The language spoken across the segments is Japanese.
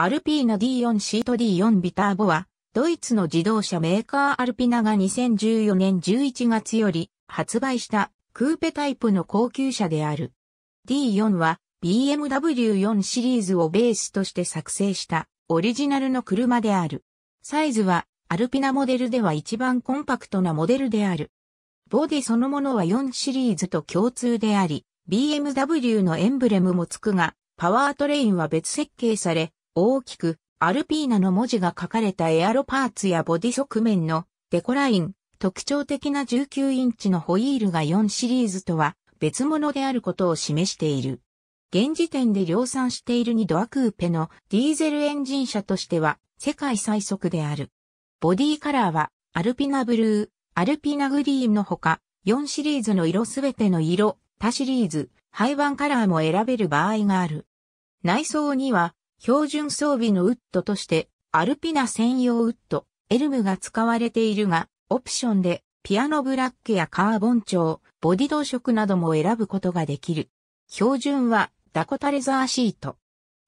アルピーナ D4 シート D4 ビターボは、ドイツの自動車メーカーアルピナが2014年11月より発売したクーペタイプの高級車である。D4 は BMW4 シリーズをベースとして作成したオリジナルの車である。サイズはアルピナモデルでは一番コンパクトなモデルである。ボディそのものは4シリーズと共通であり、BMW のエンブレムもつくが、パワートレインは別設計され、大きくアルピーナの文字が書かれたエアロパーツやボディ側面のデコライン、特徴的な19インチのホイールが4シリーズとは別物であることを示している。現時点で量産している2ドアクーペのディーゼルエンジン車としては世界最速である。ボディカラーはアルピナブルー、アルピナグリーンのほか4シリーズの色すべての色、他シリーズ、廃盤カラーも選べる場合がある。内装には標準装備のウッドとして、アルピナ専用ウッド、エルムが使われているが、オプションで、ピアノブラックやカーボン調、ボディ同色なども選ぶことができる。標準は、ダコタレザーシート。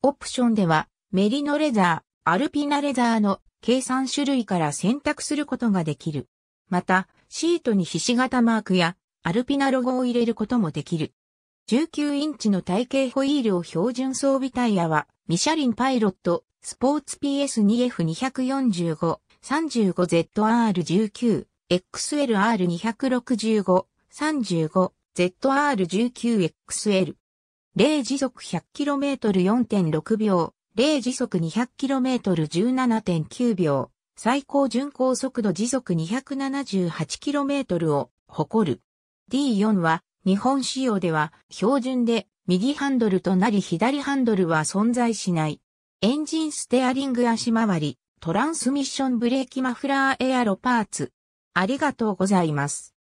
オプションでは、メリノレザー、アルピナレザーの計算種類から選択することができる。また、シートにひし形マークやアルピナロゴを入れることもできる。19インチの体型ホイールを標準装備タイヤはミシャリンパイロット、スポーツ PS2F245、35ZR19、XLR265、35、ZR19XL。0時速 100km4.6 秒、0時速 200km17.9 秒、最高巡航速度時速 278km を誇る。D4 は日本仕様では標準で右ハンドルとなり左ハンドルは存在しない。エンジンステアリング足回り、トランスミッションブレーキマフラーエアロパーツ。ありがとうございます。